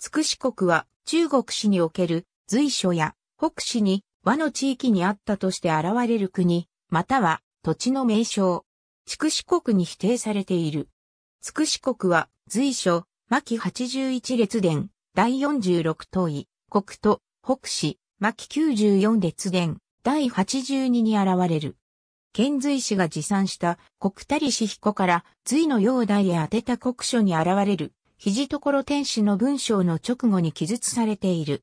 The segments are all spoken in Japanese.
筑紫国は中国史における随所や北史に和の地域にあったとして現れる国、または土地の名称。筑紫国に否定されている。筑紫国は随所、牧81列伝、第46等位、国都、北史、牧94列伝、第82に現れる。遣隋使が持参した国たり彦から隋の容体へ宛てた国書に現れる肘所天使の文章の直後に記述されている。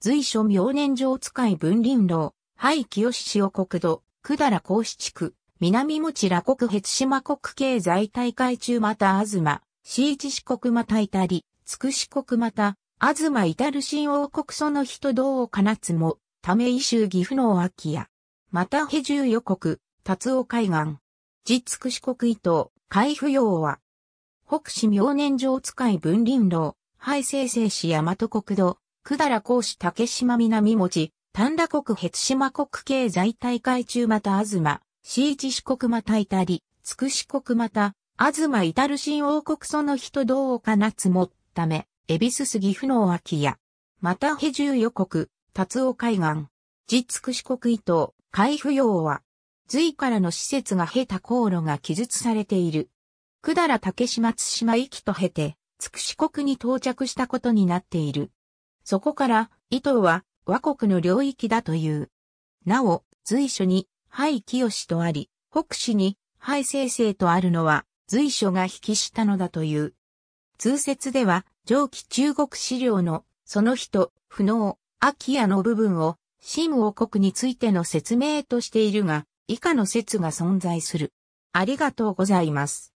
随所明年上使い文林楼、廃清志塩国土、百済甲子地区、南持羅国別島国経済大会中またあずま、市一四国またたり、つく四国また、あずま至る新王国その人道をなつも、ため異州岐阜の秋や、またヘ十予国、達尾海岸、実つく四国伊東、海不要は、北市明年城使い分林楼、廃生成市大和国土、だら公市竹島南餅、丹田国別島国経済大会中また東、市一四国またいたり、つくし国また、東至る新王国その人どうかなつもため、恵比寿杉不能秋や、またヘ十予国、達夫海岸、実つくし国伊東、海不用は、隋からの施設が経た航路が記述されている。百済竹島津島行きと経て、つくし国に到着したことになっている。そこから、伊藤は和国の領域だという。なお、随所に、廃清とあり、北市に、廃生成とあるのは、随所が引きしたのだという。通説では、上記中国資料の、その人、不能、秋屋の部分を、新王国についての説明としているが、以下の説が存在する。ありがとうございます。